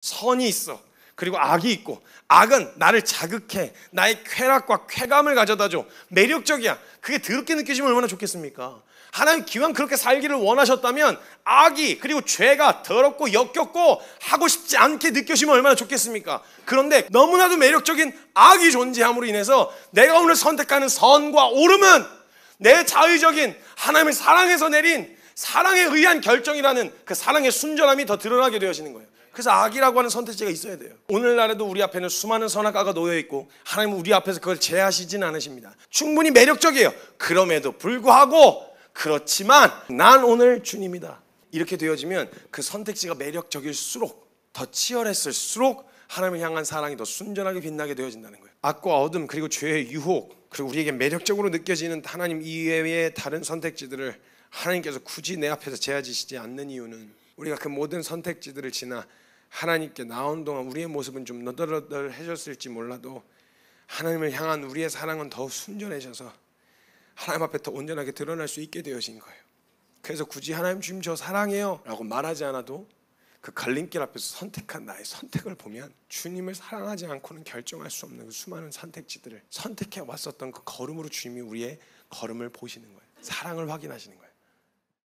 선이 있어. 그리고 악이 있고 악은 나를 자극해 나의 쾌락과 쾌감을 가져다줘 매력적이야 그게 더럽게 느껴지면 얼마나 좋겠습니까 하나님 기왕 그렇게 살기를 원하셨다면 악이 그리고 죄가 더럽고 역겹고 하고 싶지 않게 느껴지면 얼마나 좋겠습니까 그런데 너무나도 매력적인 악이 존재함으로 인해서 내가 오늘 선택하는 선과 옳음은 내 자의적인 하나님의사랑에서 내린 사랑에 의한 결정이라는 그 사랑의 순전함이 더 드러나게 되어지는 거예요 그래서 악이라고 하는 선택지가 있어야 돼요. 오늘날에도 우리 앞에는 수많은 선악과가 놓여 있고 하나님은 우리 앞에서 그걸 제하시진 않으십니다. 충분히 매력적이에요. 그럼에도 불구하고 그렇지만 난 오늘 주님이다. 이렇게 되어지면 그 선택지가 매력적일수록 더 치열했을수록 하나님을 향한 사랑이 더 순전하게 빛나게 되어진다는 거예요. 악과 어둠 그리고 죄의 유혹 그리고 우리에게 매력적으로 느껴지는 하나님 이외의 다른 선택지들을 하나님께서 굳이 내 앞에서 제아지시지 않는 이유는 우리가 그 모든 선택지들을 지나 하나님께 나온 동안 우리의 모습은 좀 너덜너덜해졌을지 몰라도 하나님을 향한 우리의 사랑은 더욱 순전해져서 하나님 앞에 더 온전하게 드러날 수 있게 되어진 거예요. 그래서 굳이 하나님 주님 저 사랑해요 라고 말하지 않아도 그 갈림길 앞에서 선택한 나의 선택을 보면 주님을 사랑하지 않고는 결정할 수 없는 그 수많은 선택지들을 선택해 왔었던 그 걸음으로 주님이 우리의 걸음을 보시는 거예요. 사랑을 확인하시는 거예요.